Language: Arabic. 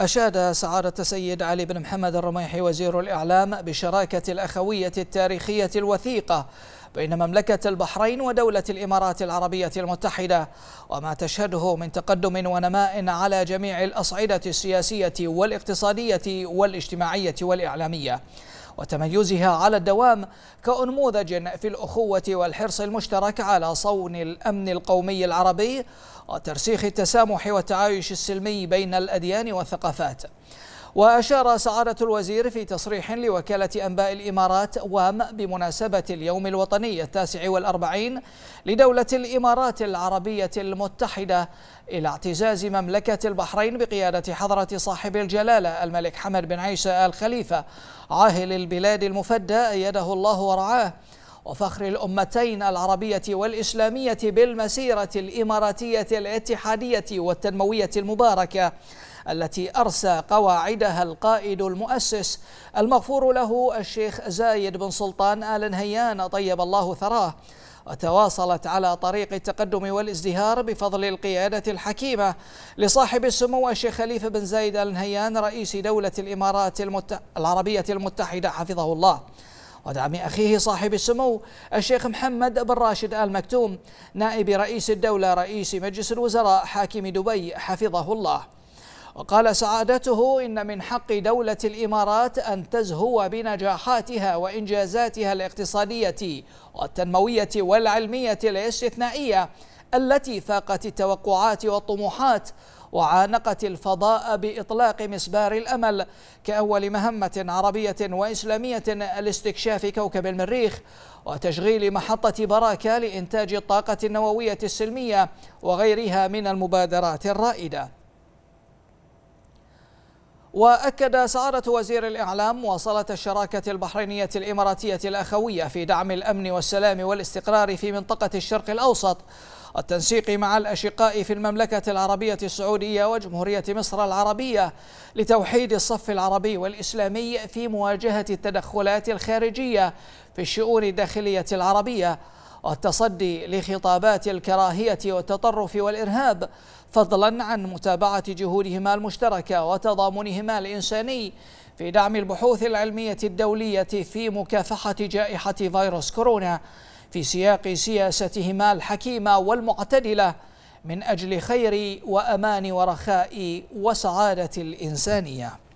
أشاد سعادة سيد علي بن محمد الرميحي وزير الإعلام بشراكة الأخوية التاريخية الوثيقة بين مملكة البحرين ودولة الإمارات العربية المتحدة وما تشهده من تقدم ونماء على جميع الأصعدة السياسية والاقتصادية والاجتماعية والإعلامية وتميزها على الدوام كأنموذج في الأخوة والحرص المشترك على صون الأمن القومي العربي وترسيخ التسامح والتعايش السلمي بين الأديان والثقافات وأشار سعادة الوزير في تصريح لوكالة أنباء الإمارات وام بمناسبة اليوم الوطني التاسع والأربعين لدولة الإمارات العربية المتحدة إلى اعتزاز مملكة البحرين بقيادة حضرة صاحب الجلالة الملك حمد بن عيسى آل خليفة عاهل البلاد المفدى أيده الله ورعاه وفخر الأمتين العربية والإسلامية بالمسيرة الإماراتية الاتحادية والتنموية المباركة التي أرسى قواعدها القائد المؤسس المغفور له الشيخ زايد بن سلطان آل نهيان طيب الله ثراه وتواصلت على طريق التقدم والازدهار بفضل القيادة الحكيمة لصاحب السمو الشيخ خليفة بن زايد آل نهيان رئيس دولة الإمارات المت... العربية المتحدة حفظه الله ودعم أخيه صاحب السمو الشيخ محمد بن راشد آل مكتوم نائب رئيس الدولة رئيس مجلس الوزراء حاكم دبي حفظه الله وقال سعادته إن من حق دولة الإمارات أن تزهو بنجاحاتها وإنجازاتها الاقتصادية والتنموية والعلمية الاستثنائية التي فاقت التوقعات والطموحات وعانقت الفضاء بإطلاق مسبار الأمل كأول مهمة عربية وإسلامية لاستكشاف كوكب المريخ وتشغيل محطة براكة لإنتاج الطاقة النووية السلمية وغيرها من المبادرات الرائدة وأكد سعادة وزير الإعلام مواصلة الشراكة البحرينية الإماراتية الأخوية في دعم الأمن والسلام والاستقرار في منطقة الشرق الأوسط التنسيق مع الأشقاء في المملكة العربية السعودية وجمهورية مصر العربية لتوحيد الصف العربي والإسلامي في مواجهة التدخلات الخارجية في الشؤون الداخلية العربية والتصدي لخطابات الكراهية والتطرف والإرهاب فضلا عن متابعة جهودهما المشتركة وتضامنهما الإنساني في دعم البحوث العلمية الدولية في مكافحة جائحة فيروس كورونا في سياق سياستهما الحكيمة والمعتدلة من أجل خير وأمان ورخاء وسعادة الإنسانية